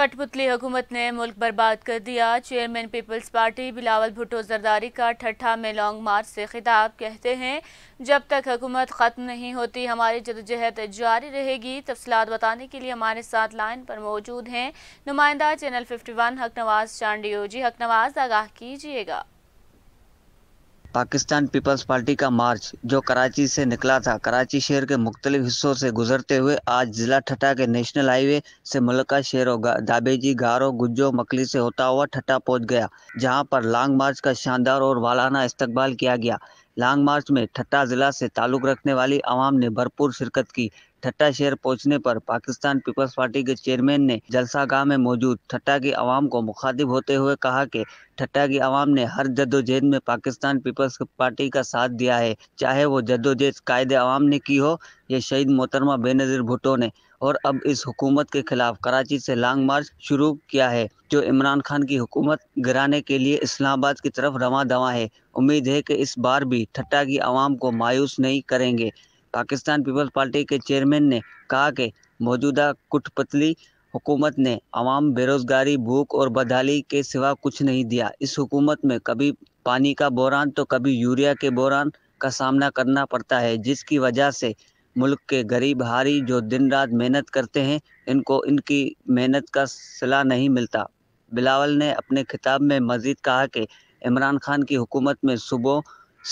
कठपुतली हुकूमत ने मुल्क बर्बाद कर दिया chairman Peoples Party Bilawal Bhutto Zardari का ठट्ठा में लॉन्ग मार्च से खिताब कहते हैं जब तक हुकूमत ख़त्म नहीं होती हमारी जदोजहद जारी रहेगी तफसलत बताने के लिए हमारे साथ लाइन पर मौजूद हैं नुमाइंदा चैनल 51 हक नवाज चांडियो जी हक नवाज आगाह कीजिएगा पाकिस्तान पीपल्स पार्टी का मार्च जो कराची से निकला था कराची शहर के मुख्तलिफ हिस्सों से गुजरते हुए आज जिला ठटा के नेशनल हाईवे से मुलका शेरों दाबेजी गारो गुज्जो मकली से होता हुआ ठटा पहुंच गया जहां पर लॉन्ग मार्च का शानदार और वालाना इस्तकबाल किया गया लॉन्ग मार्च में ठट्टा ज़िला से ताल्लुक़ रखने वाली आवाम ने भरपूर शिरकत की ठट्टा शहर पहुंचने पर पाकिस्तान पीपल्स पार्टी के चेयरमैन ने जलसागाह में मौजूद ठट्टा की आवाम को मुखातिब होते हुए कहा कि ठट्टा की आवाम ने हर जद्दोजहद में पाकिस्तान पीपल्स पार्टी का साथ दिया है चाहे वो जद्दोजहद कायदे आवाम ने की हो या शहीद मोहतरमा बेनज़ीर भुटो ने और अब इस हुकूमत के खिलाफ कराची से लॉन्ग मार्च शुरू किया है जो इमरान खान की हुकूमत गिराने के लिए इस्लामाबाद की तरफ रवा दवा है उम्मीद है कि इस बार भी ठट्टा की आवाम को मायूस नहीं करेंगे पाकिस्तान पीपल्स पार्टी के चेयरमैन ने कहा कि मौजूदा कुटपतली हुकूमत ने आवाम बेरोज़गारी भूख और बदहाली के सिवा कुछ नहीं दिया इस हुकूमत में कभी पानी का बोरान तो कभी यूरिया के बोरान का सामना करना पड़ता है जिसकी वजह से मुल्क के गरीब हारी जो दिन रात मेहनत करते हैं इनको इनकी मेहनत का सलाह नहीं मिलता बिलावल ने अपने खिताब में मजीद कहा कि इमरान खान की हुकूमत में सुबह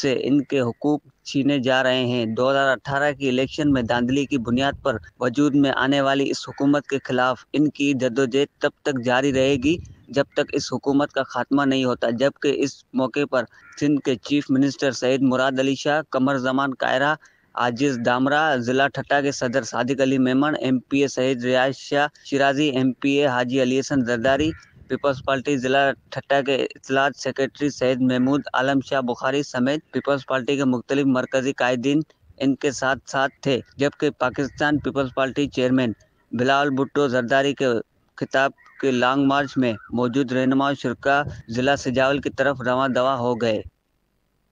से इनके हकूक छीने जा रहे हैं 2018 की इलेक्शन में धांधली की बुनियाद पर वजूद में आने वाली इस हुकूमत के खिलाफ इनकी जद्दोजहद तब तक जारी रहेगी जब तक इस हुकूमत का खात्मा नहीं होता जबकि इस मौके पर सिंध के चीफ मिनिस्टर सैद मुराद अली शाह कमर जमान कायरा आजिज दामरा जिला ठट्टा के सदर Sadiq Ali Memon M P A Shahid Riaz Shah Shirazi M P A Haji Ali Hasan Zardari Peoples Party जिला ठट्टा के इतलात सेक्रेटरी सैद महमूद आलम शाह बुखारी समेत पीपल्स पार्टी के मुख्तलि मरकजी कायदीन इनके साथ साथ थे जबकि Pakistan Peoples Party chairman Bilal Bhutto Zardari के खिताब के लॉन्ग मार्च में मौजूद रहनुमा शुरा जिला सजावल की तरफ रवा दवा हो गए